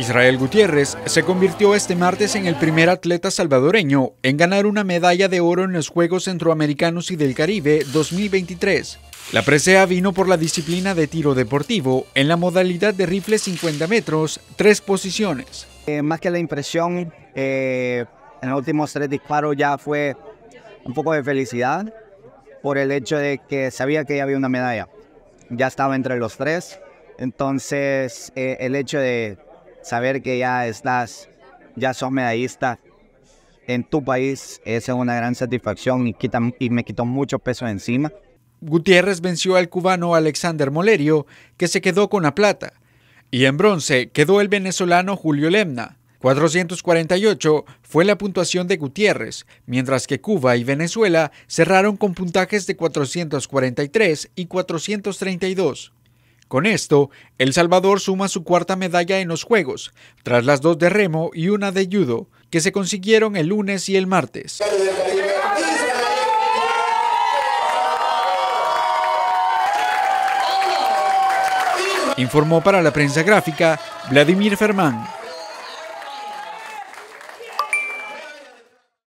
Israel Gutiérrez se convirtió este martes en el primer atleta salvadoreño en ganar una medalla de oro en los Juegos Centroamericanos y del Caribe 2023. La presea vino por la disciplina de tiro deportivo en la modalidad de rifle 50 metros, tres posiciones. Eh, más que la impresión, eh, en los últimos tres disparos ya fue un poco de felicidad por el hecho de que sabía que ya había una medalla. Ya estaba entre los tres, entonces eh, el hecho de saber que ya estás, ya son medallista en tu país, es una gran satisfacción y, y me quitó mucho peso encima. Gutiérrez venció al cubano Alexander Molerio, que se quedó con la plata, y en bronce quedó el venezolano Julio Lemna. 448 fue la puntuación de Gutiérrez, mientras que Cuba y Venezuela cerraron con puntajes de 443 y 432. Con esto, El Salvador suma su cuarta medalla en los Juegos, tras las dos de remo y una de judo, que se consiguieron el lunes y el martes. Informó para la prensa gráfica Vladimir Fermán.